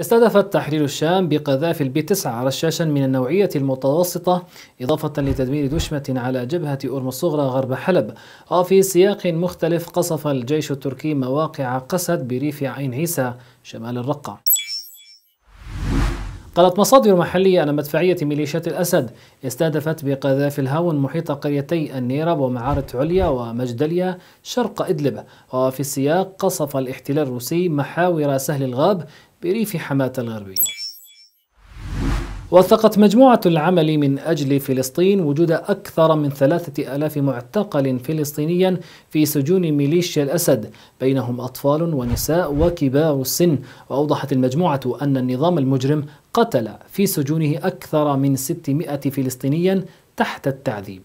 استهدفت تحرير الشام بقذائف البي 9 رشاشا من النوعية المتوسطة إضافة لتدمير دشمة على جبهة أورم الصغرى غرب حلب وفي سياق مختلف قصف الجيش التركي مواقع قسد بريف عين عيسى شمال الرقة قالت مصادر محلية أن مدفعية ميليشيات الأسد استهدفت بقذائف الهاون محيط قريتي النيرب ومعارة عليا ومجدليا شرق إدلب وفي السياق قصف الاحتلال الروسي محاور سهل الغاب بريف حماة الغربي وثقت مجموعة العمل من أجل فلسطين وجود أكثر من ثلاثة ألاف معتقل فلسطينيا في سجون ميليشيا الأسد بينهم أطفال ونساء وكبار السن وأوضحت المجموعة أن النظام المجرم قتل في سجونه أكثر من 600 فلسطينيا تحت التعذيب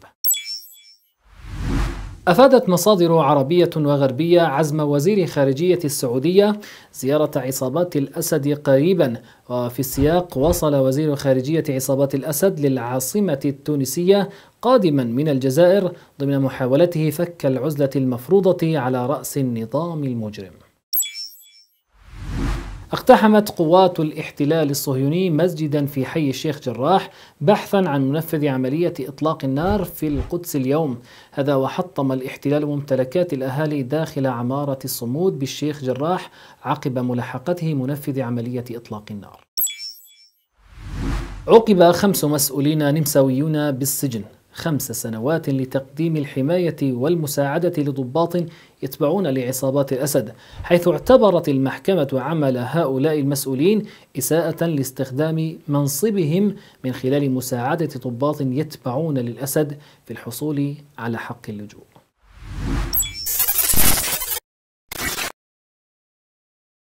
أفادت مصادر عربية وغربية عزم وزير خارجية السعودية زيارة عصابات الأسد قريبا وفي السياق وصل وزير خارجية عصابات الأسد للعاصمة التونسية قادما من الجزائر ضمن محاولته فك العزلة المفروضة على رأس النظام المجرم اقتحمت قوات الاحتلال الصهيوني مسجدا في حي الشيخ جراح بحثا عن منفذ عملية إطلاق النار في القدس اليوم هذا وحطم الاحتلال ممتلكات الأهالي داخل عمارة الصمود بالشيخ جراح عقب ملاحقته منفذ عملية إطلاق النار عوقب خمس مسؤولين نمساويون بالسجن خمس سنوات لتقديم الحماية والمساعدة لضباط يتبعون لعصابات الأسد حيث اعتبرت المحكمة عمل هؤلاء المسؤولين إساءة لاستخدام منصبهم من خلال مساعدة ضباط يتبعون للأسد في الحصول على حق اللجوء